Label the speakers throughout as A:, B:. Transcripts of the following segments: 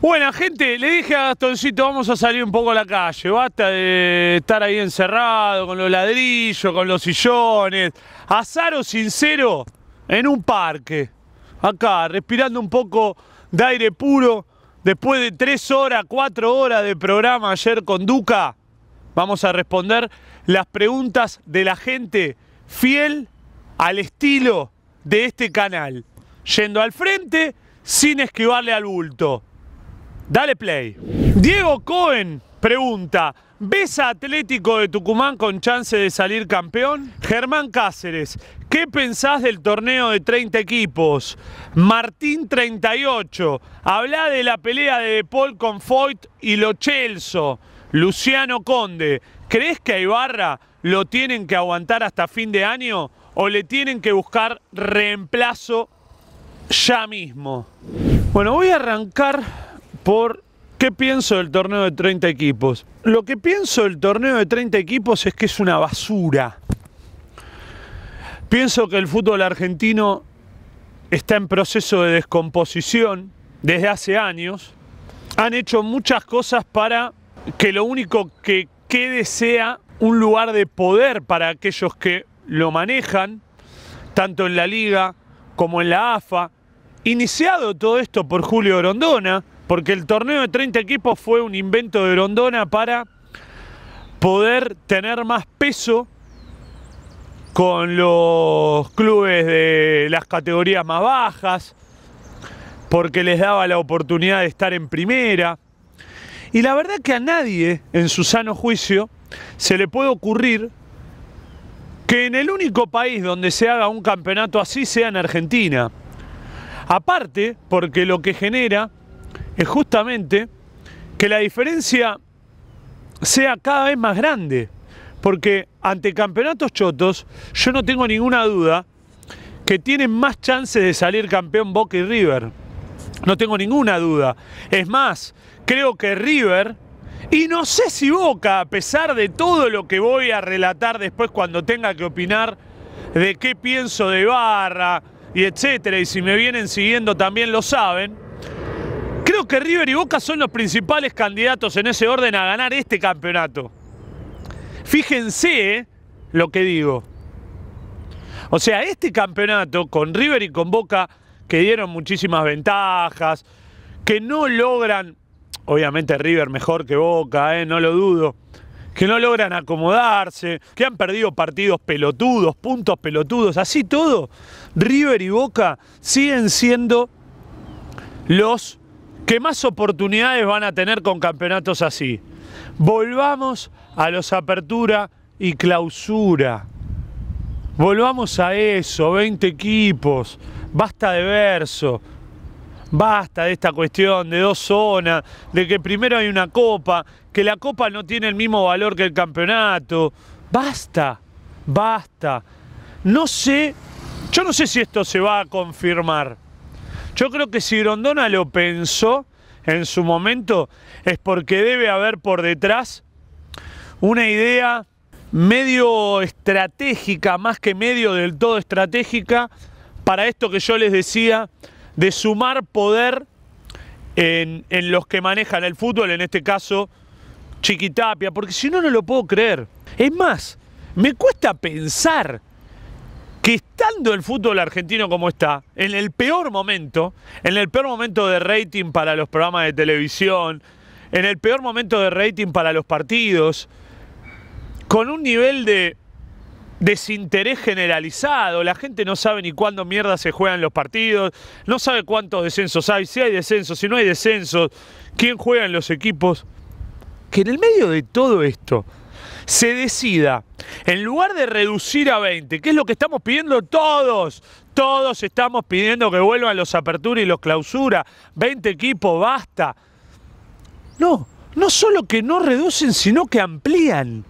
A: Bueno, gente, le dije a Gastoncito, vamos a salir un poco a la calle, basta de estar ahí encerrado con los ladrillos, con los sillones. Azaro sincero, en un parque, acá, respirando un poco de aire puro, después de tres horas, cuatro horas de programa ayer con Duca, vamos a responder las preguntas de la gente fiel al estilo de este canal, yendo al frente sin esquivarle al bulto. Dale play. Diego Cohen pregunta, ¿ves a Atlético de Tucumán con chance de salir campeón? Germán Cáceres, ¿qué pensás del torneo de 30 equipos? Martín 38, habla de la pelea de, Paul con Foyt y Lo Chelso. Luciano Conde, ¿crees que a Ibarra lo tienen que aguantar hasta fin de año o le tienen que buscar reemplazo ya mismo? Bueno, voy a arrancar por qué pienso del torneo de 30 equipos. Lo que pienso del torneo de 30 equipos es que es una basura. Pienso que el fútbol argentino está en proceso de descomposición desde hace años. Han hecho muchas cosas para que lo único que quede sea un lugar de poder para aquellos que lo manejan, tanto en la liga como en la AFA. Iniciado todo esto por Julio Grondona, porque el torneo de 30 equipos fue un invento de Rondona para poder tener más peso con los clubes de las categorías más bajas, porque les daba la oportunidad de estar en primera. Y la verdad que a nadie, en su sano juicio, se le puede ocurrir que en el único país donde se haga un campeonato así sea en Argentina. Aparte, porque lo que genera es justamente que la diferencia sea cada vez más grande. Porque ante campeonatos chotos, yo no tengo ninguna duda que tienen más chances de salir campeón Boca y River. No tengo ninguna duda. Es más, creo que River, y no sé si Boca, a pesar de todo lo que voy a relatar después cuando tenga que opinar de qué pienso de Barra y etcétera, y si me vienen siguiendo también lo saben, Creo que River y Boca son los principales candidatos en ese orden a ganar este campeonato. Fíjense eh, lo que digo. O sea, este campeonato con River y con Boca que dieron muchísimas ventajas, que no logran, obviamente River mejor que Boca, eh, no lo dudo, que no logran acomodarse, que han perdido partidos pelotudos, puntos pelotudos, así todo, River y Boca siguen siendo los ¿Qué más oportunidades van a tener con campeonatos así. Volvamos a los apertura y clausura. Volvamos a eso, 20 equipos, basta de verso, basta de esta cuestión de dos zonas, de que primero hay una copa, que la copa no tiene el mismo valor que el campeonato. Basta, basta. No sé, yo no sé si esto se va a confirmar yo creo que si Grondona lo pensó en su momento es porque debe haber por detrás una idea medio estratégica, más que medio del todo estratégica, para esto que yo les decía, de sumar poder en, los que manejan el fútbol, en este caso Chiquitapia, porque si no, no lo puedo creer. Es más, me cuesta pensar que estando el fútbol argentino como está, en el peor momento, en el peor momento de rating para los programas de televisión, en el peor momento de rating para los partidos, con un nivel de desinterés generalizado, la gente no sabe ni cuándo mierda se juegan los partidos, no sabe cuántos descensos hay, si hay descensos, si no hay descensos, quién juega en los equipos, que en el medio de todo esto, se decida, en lugar de reducir a 20, que es lo que estamos pidiendo todos, todos estamos pidiendo que vuelvan los aperturas y los clausuras. 20 equipos, basta. No, no solo que no reducen, sino que amplían.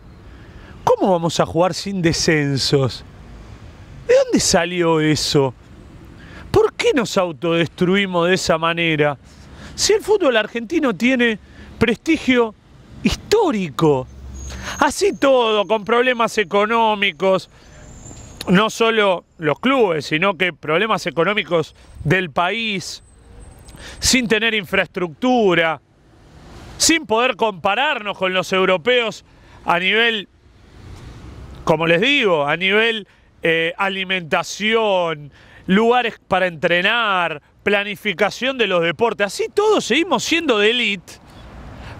A: ¿Cómo vamos a jugar sin descensos? ¿De dónde salió eso? ¿Por qué nos autodestruimos de esa manera? Si el fútbol argentino tiene prestigio histórico, Así todo, con problemas económicos, no solo los clubes, sino que problemas económicos del país, sin tener infraestructura, sin poder compararnos con los europeos a nivel, como les digo, a nivel eh, alimentación, lugares para entrenar, planificación de los deportes, así todos seguimos siendo de élite.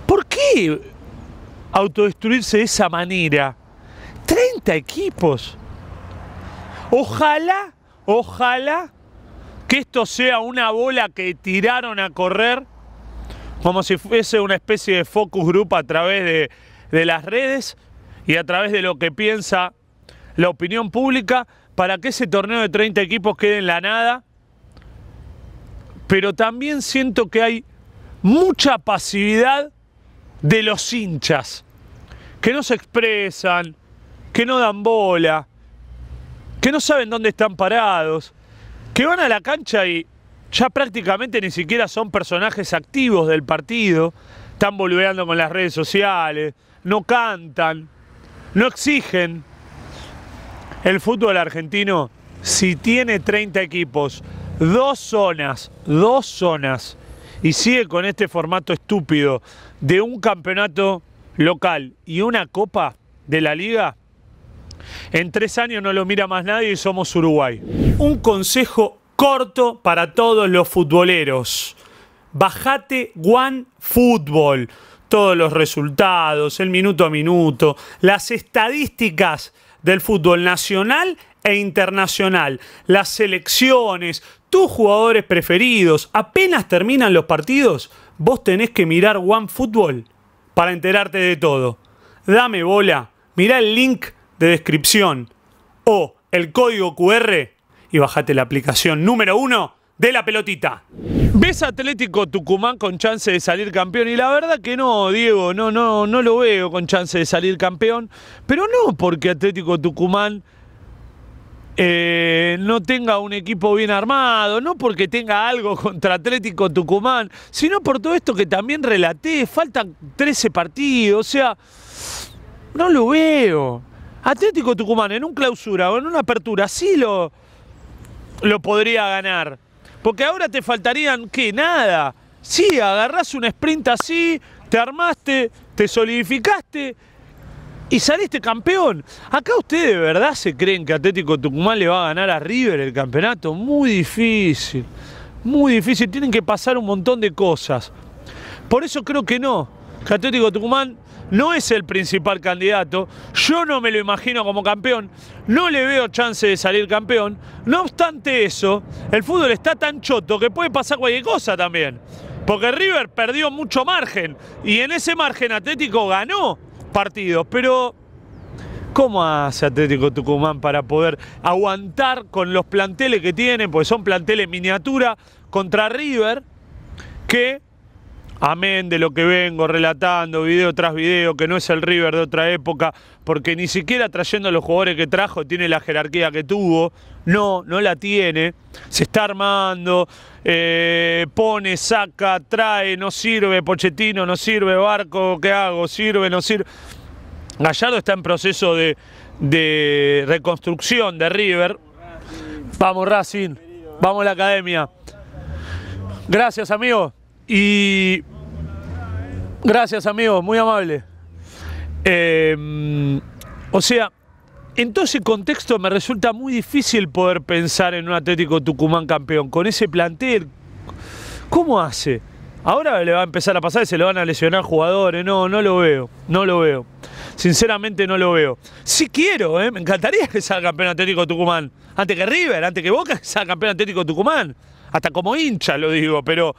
A: ¿Por qué autodestruirse de esa manera. 30 equipos. Ojalá, ojalá que esto sea una bola que tiraron a correr, como si fuese una especie de focus group a través de, las redes y a través de lo que piensa la opinión pública, para que ese torneo de 30 equipos quede en la nada. Pero también siento que hay mucha pasividad de los hinchas, que no se expresan, que no dan bola, que no saben dónde están parados, que van a la cancha y ya prácticamente ni siquiera son personajes activos del partido, están volveando con las redes sociales, no cantan, no exigen. El fútbol argentino, si tiene 30 equipos, dos zonas, dos zonas y sigue con este formato estúpido de un campeonato local y una copa de la liga, en tres años no lo mira más nadie y somos Uruguay. Un consejo corto para todos los futboleros. Bajate One Fútbol. Todos los resultados, el minuto a minuto, las estadísticas del fútbol nacional e internacional, las selecciones, tus jugadores preferidos. Apenas terminan los partidos, vos tenés que mirar One para enterarte de todo. Dame bola, mirá el link de descripción o el código QR y bajate la aplicación número uno de la pelotita. ¿Ves Atlético Tucumán con chance de salir campeón? Y la verdad que no, Diego, no, no, no lo veo con chance de salir campeón. Pero no porque Atlético Tucumán eh, no tenga un equipo bien armado, no porque tenga algo contra Atlético Tucumán, sino por todo esto que también relaté, faltan 13 partidos, o sea, no lo veo. Atlético Tucumán en un clausura o en una apertura sí lo, lo podría ganar, porque ahora te faltarían, que Nada. Sí, agarras un sprint así, te armaste, te solidificaste y saliste campeón. Acá ustedes de verdad se creen que Atlético Tucumán le va a ganar a River el campeonato. Muy difícil, muy difícil. Tienen que pasar un montón de cosas. Por eso creo que no, que Atlético Tucumán no es el principal candidato. Yo no me lo imagino como campeón. No le veo chance de salir campeón. No obstante eso, el fútbol está tan choto que puede pasar cualquier cosa también. Porque River perdió mucho margen y en ese margen Atlético ganó partidos. Pero, ¿cómo hace Atlético Tucumán para poder aguantar con los planteles que tiene? Pues son planteles miniatura contra River, que amén de lo que vengo relatando video tras video, que no es el River de otra época, porque ni siquiera trayendo a los jugadores que trajo tiene la jerarquía que tuvo, no, no la tiene, se está armando, eh, pone, saca, trae, no sirve, pochetino, no sirve, Barco, ¿qué hago? ¿Sirve, no sirve? Gallardo está en proceso de, reconstrucción de River. Vamos Racing, vamos a la academia. Gracias amigo. Y gracias amigo, muy amable. Em, o sea, en todo ese contexto me resulta muy difícil poder pensar en un Atlético Tucumán campeón. Con ese plantel, ¿cómo hace? Ahora le va a empezar a pasar y se lo van a lesionar jugadores. No, no lo veo. No lo veo. Sinceramente no lo veo. Sí quiero, ¿eh? me encantaría que sea campeón Atlético Tucumán. Antes que River, antes que Boca, que sea campeón Atlético Tucumán. Hasta como hincha lo digo, pero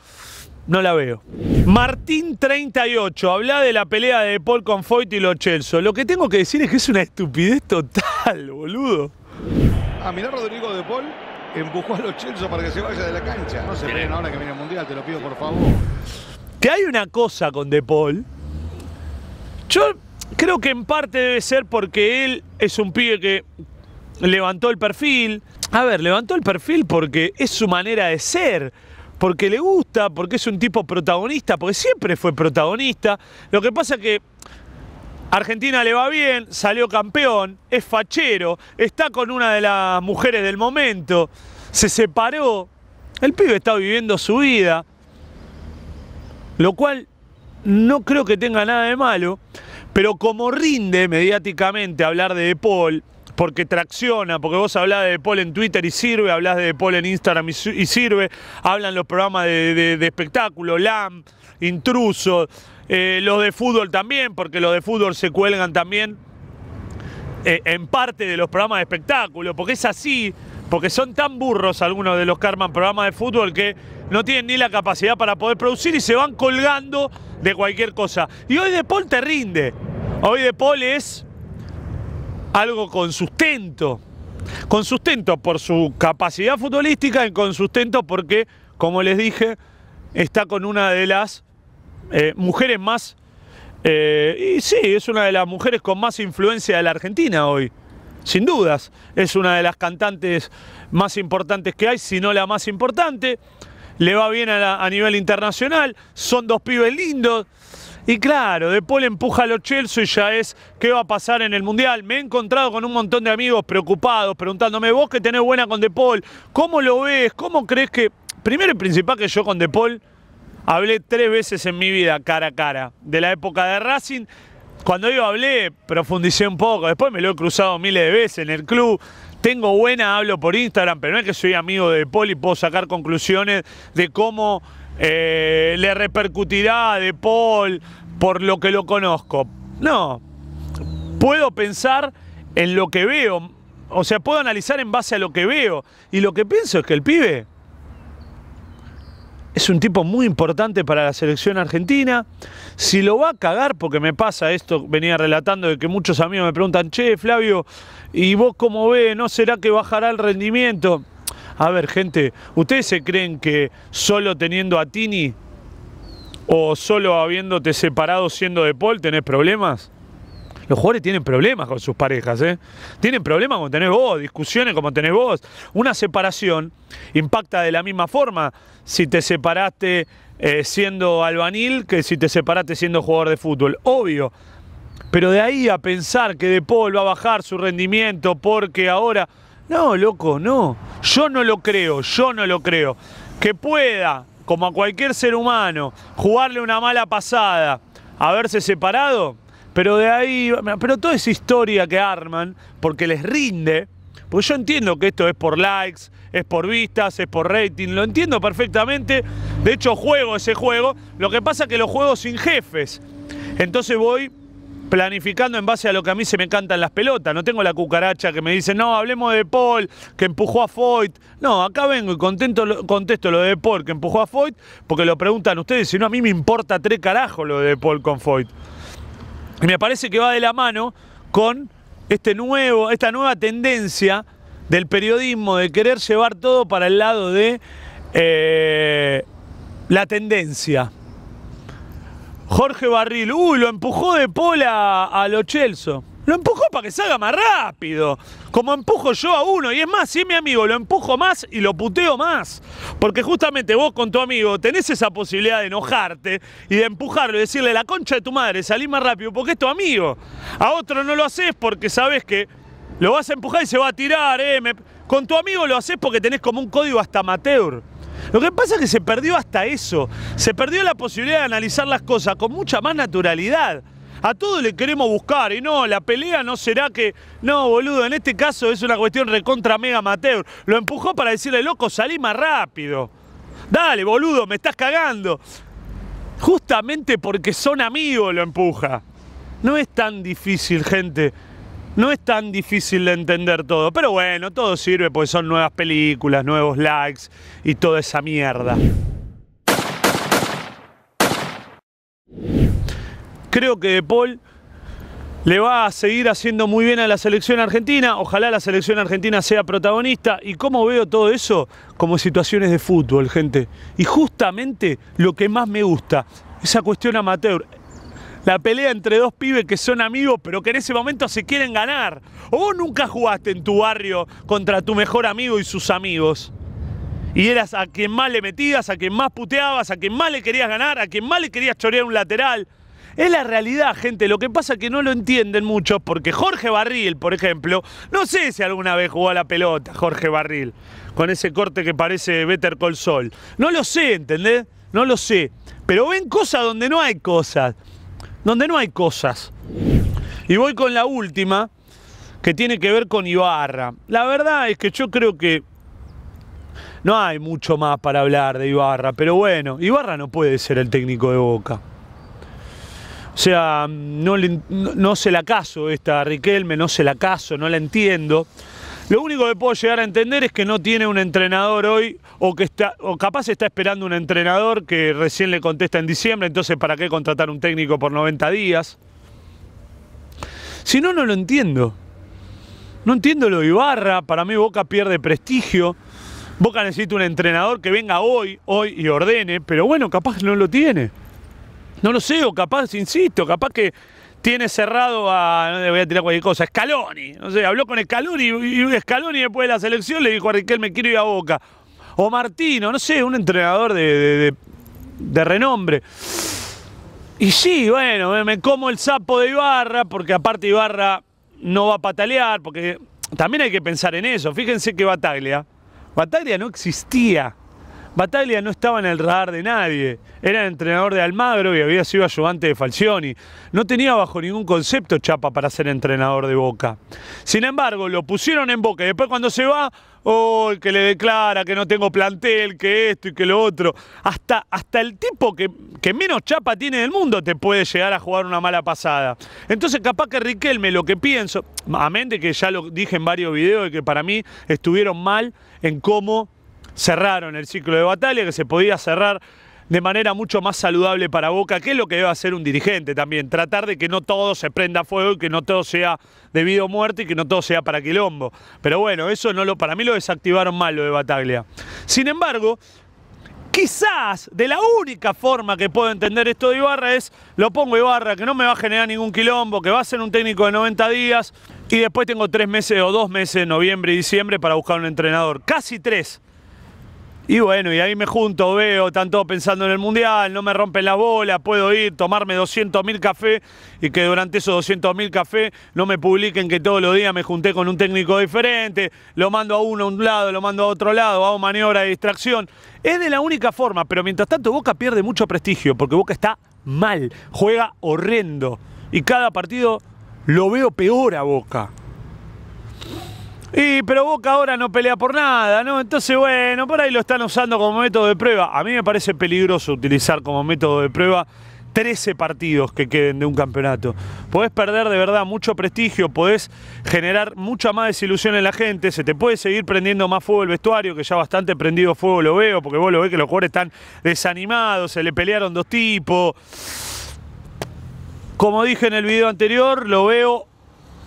A: no la veo. Martín 38, habla de la pelea de Paul con Foyt y los Lo que tengo que decir es que es una estupidez total, boludo. A mirar Rodrigo de Paul empujó a los para que se vaya de la cancha. No se ahora que viene el Mundial, te lo pido por favor. Que hay una cosa con De Paul. Yo creo que en parte debe ser porque él es un pibe que levantó el perfil. A ver, levantó el perfil porque es su manera de ser porque le gusta, porque es un tipo protagonista, porque siempre fue protagonista. Lo que pasa es que Argentina le va bien, salió campeón, es fachero, está con una de las mujeres del momento, se separó, el pibe está viviendo su vida, lo cual no creo que tenga nada de malo, pero como rinde mediáticamente hablar de, de Paul, porque tracciona, porque vos hablás de Paul en Twitter y sirve, hablás de Paul en Instagram y, sirve, hablan los programas de, espectáculo, LAM, Intruso, eh, los de fútbol también, porque los de fútbol se cuelgan también eh, en parte de los programas de espectáculo, porque es así, porque son tan burros algunos de los Carman programas de fútbol que no tienen ni la capacidad para poder producir y se van colgando de cualquier cosa. Y hoy De Paul te rinde. Hoy De Paul es algo con sustento, con sustento por su capacidad futbolística y con sustento porque, como les dije, está con una de las eh, mujeres más, eh, y sí, es una de las mujeres con más influencia de la Argentina hoy. Sin dudas, es una de las cantantes más importantes que hay, si no la más importante. Le va bien a nivel internacional, son dos pibes lindos, y claro, De Paul empuja a los Chelsea y ya es qué va a pasar en el Mundial. Me he encontrado con un montón de amigos preocupados, preguntándome, vos que tenés buena con De Paul, ¿cómo lo ves? ¿Cómo crees que...? Primero y principal que yo con De Paul hablé tres veces en mi vida cara a cara. De la época de Racing, cuando yo hablé, profundicé un poco. Después me lo he cruzado miles de veces en el club. Tengo buena, hablo por Instagram, pero no es que soy amigo de Paul y puedo sacar conclusiones de cómo eh, le repercutirá De Paul por lo que lo conozco. No, puedo pensar en lo que veo, o sea, puedo analizar en base a lo que veo. Y lo que pienso es que el pibe es un tipo muy importante para la selección argentina. Si lo va a cagar, porque me pasa esto, venía relatando de que muchos amigos me preguntan, che, Flavio, ¿y vos cómo ves? ¿No será que bajará el rendimiento? A ver, gente, ¿ustedes se creen que solo teniendo a Tini o solo habiéndote separado siendo de Paul tenés problemas? Los jugadores tienen problemas con sus parejas, ¿eh? Tienen problemas como tenés vos, discusiones como tenés vos. Una separación impacta de la misma forma si te separaste eh, siendo albanil que si te separaste siendo jugador de fútbol. Obvio. Pero de ahí a pensar que De Paul va a bajar su rendimiento porque ahora no, loco, no. Yo no lo creo, yo no lo creo. Que pueda, como a cualquier ser humano, jugarle una mala pasada, haberse separado, pero de ahí, pero toda esa historia que arman, porque les rinde, porque yo entiendo que esto es por likes, es por vistas, es por rating, lo entiendo perfectamente, de hecho juego ese juego, lo que pasa es que lo juego sin jefes, entonces voy planificando en base a lo que a mí se me cantan las pelotas. No tengo la cucaracha que me dice, no, hablemos de Paul, que empujó a Foyt. No, acá vengo y contento, contesto lo de Paul, que empujó a Foyt, porque lo preguntan ustedes, si no, a mí me importa tres carajos lo de Paul con Foyt. Y me parece que va de la mano con este nuevo, esta nueva tendencia del periodismo de querer llevar todo para el lado de eh, la tendencia. Jorge Barril, uy, lo empujó de pola a lo Chelso. Lo empujó para que salga más rápido. Como empujo yo a uno. Y es más, si es mi amigo, lo empujo más y lo puteo más. Porque justamente vos con tu amigo tenés esa posibilidad de enojarte y de empujarlo y decirle la concha de tu madre, salí más rápido porque es tu amigo. A otro no lo haces porque sabes que lo vas a empujar y se va a tirar. ¿eh? Con tu amigo lo haces porque tenés como un código hasta amateur. Lo que pasa es que se perdió hasta eso, se perdió la posibilidad de analizar las cosas con mucha más naturalidad. A todo le queremos buscar y no, la pelea no será que... No, boludo, en este caso es una cuestión recontra mega amateur. Lo empujó para decirle, loco, salí más rápido. Dale, boludo, me estás cagando. Justamente porque son amigos lo empuja. No es tan difícil, gente. No es tan difícil de entender todo, pero bueno, todo sirve porque son nuevas películas, nuevos likes y toda esa mierda. Creo que Paul le va a seguir haciendo muy bien a la selección argentina. Ojalá la selección argentina sea protagonista. ¿Y cómo veo todo eso? Como situaciones de fútbol, gente. Y justamente lo que más me gusta, esa cuestión amateur, la pelea entre dos pibes que son amigos, pero que en ese momento se quieren ganar. O vos nunca jugaste en tu barrio contra tu mejor amigo y sus amigos. Y eras a quien más le metías, a quien más puteabas, a quien más le querías ganar, a quien más le querías chorear un lateral. Es la realidad, gente. Lo que pasa es que no lo entienden mucho, porque Jorge Barril, por ejemplo, no sé si alguna vez jugó a la pelota Jorge Barril, con ese corte que parece Better Call Sol. No lo sé, ¿entendés? No lo sé. Pero ven cosas donde no hay cosas donde no hay cosas. Y voy con la última, que tiene que ver con Ibarra. La verdad es que yo creo que no hay mucho más para hablar de Ibarra, pero bueno, Ibarra no puede ser el técnico de Boca. O sea, no, no, se la caso esta Riquelme, no se la caso, no la entiendo. Lo único que puedo llegar a entender es que no tiene un entrenador hoy o que está o capaz está esperando un entrenador que recién le contesta en diciembre, entonces ¿para qué contratar un técnico por 90 días? Si no, no lo entiendo. No entiendo lo de Ibarra, para mí Boca pierde prestigio. Boca necesita un entrenador que venga hoy, hoy y ordene, pero bueno, capaz no lo tiene. No lo sé, o capaz, insisto, capaz que tiene cerrado a, no le voy a tirar cualquier cosa, Scaloni. No sé, habló con Scaloni y Scaloni después de la selección le dijo a Riquelme, quiero ir a Boca o Martino, no sé, un entrenador de, renombre. Y sí, bueno, me, como el sapo de Ibarra, porque aparte Ibarra no va a patalear, porque también hay que pensar en eso. Fíjense que Bataglia, Bataglia no existía Bataglia no estaba en el radar de nadie. Era entrenador de Almagro y había sido ayudante de Falcioni. No tenía bajo ningún concepto Chapa para ser entrenador de Boca. Sin embargo, lo pusieron en Boca y después cuando se va, oh, el que le declara que no tengo plantel, que esto y que lo otro. Hasta, hasta el tipo que, que menos Chapa tiene del mundo te puede llegar a jugar una mala pasada. Entonces capaz que Riquelme, lo que pienso, a mente que ya lo dije en varios videos y que para mí estuvieron mal en cómo cerraron el ciclo de batalla, que se podía cerrar de manera mucho más saludable para Boca, que es lo que debe hacer un dirigente también, tratar de que no todo se prenda fuego y que no todo sea debido a muerte y que no todo sea para quilombo. Pero bueno, eso no lo, para mí lo desactivaron mal lo de Bataglia. Sin embargo, quizás de la única forma que puedo entender esto de Ibarra es, lo pongo Ibarra, que no me va a generar ningún quilombo, que va a ser un técnico de 90 días y después tengo tres meses o dos meses, noviembre y diciembre, para buscar un entrenador. Casi tres y bueno, y ahí me junto, veo, están todos pensando en el Mundial, no me rompen la bola, puedo ir, tomarme 200.000 café y que durante esos 200.000 café no me publiquen que todos los días me junté con un técnico diferente, lo mando a uno a un lado, lo mando a otro lado, hago maniobra de distracción. Es de la única forma, pero mientras tanto Boca pierde mucho prestigio, porque Boca está mal, juega horrendo y cada partido lo veo peor a Boca. Y, pero Boca ahora no pelea por nada, ¿no? Entonces, bueno, por ahí lo están usando como método de prueba. A mí me parece peligroso utilizar como método de prueba 13 partidos que queden de un campeonato. Podés perder de verdad mucho prestigio, podés generar mucha más desilusión en la gente, se te puede seguir prendiendo más fuego el vestuario, que ya bastante prendido fuego lo veo, porque vos lo ves que los jugadores están desanimados, se le pelearon dos tipos. Como dije en el video anterior, lo veo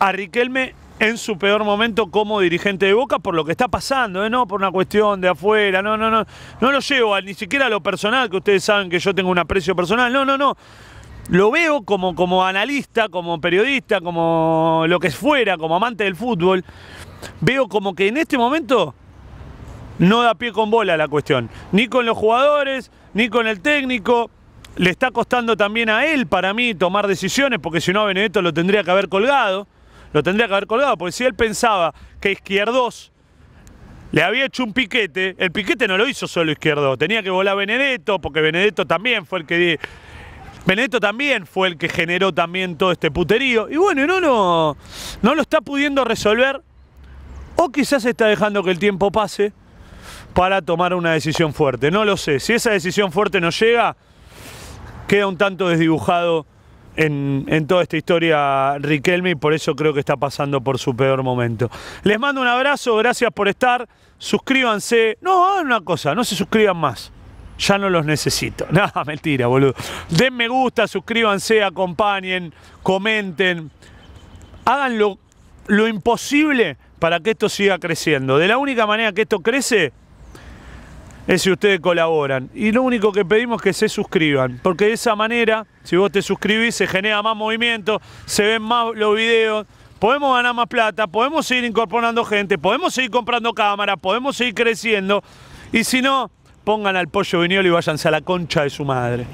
A: a Riquelme en su peor momento como dirigente de Boca por lo que está pasando, ¿eh? no por una cuestión de afuera, no, no, no, no lo llevo ni siquiera a lo personal, que ustedes saben que yo tengo un aprecio personal, no, no, no. Lo veo como, como analista, como periodista, como lo que es fuera, como amante del fútbol. Veo como que en este momento no da pie con bola la cuestión, ni con los jugadores, ni con el técnico le está costando también a él, para mí, tomar decisiones, porque si no a Benedetto lo tendría que haber colgado lo tendría que haber colgado, porque si él pensaba que Izquierdos le había hecho un piquete, el piquete no lo hizo solo izquierdo tenía que volar Benedetto, porque Benedetto también fue el que... Benedetto también fue el que generó también todo este puterío. Y bueno, no, no, no lo está pudiendo resolver. O quizás está dejando que el tiempo pase para tomar una decisión fuerte. No lo sé. Si esa decisión fuerte no llega, queda un tanto desdibujado en, toda esta historia Riquelme y por eso creo que está pasando por su peor momento. Les mando un abrazo, gracias por estar, suscríbanse, no, hagan una cosa, no se suscriban más. Ya no los necesito. Nada, mentira, boludo. Den me gusta, suscríbanse, acompañen, comenten. Hagan lo imposible para que esto siga creciendo. De la única manera que esto crece es si ustedes colaboran. Y lo único que pedimos es que se suscriban, porque de esa manera, si vos te suscribís, se genera más movimiento, se ven más los videos, podemos ganar más plata, podemos seguir incorporando gente, podemos seguir comprando cámaras, podemos seguir creciendo. Y si no, pongan al pollo viñolo y váyanse a la concha de su madre.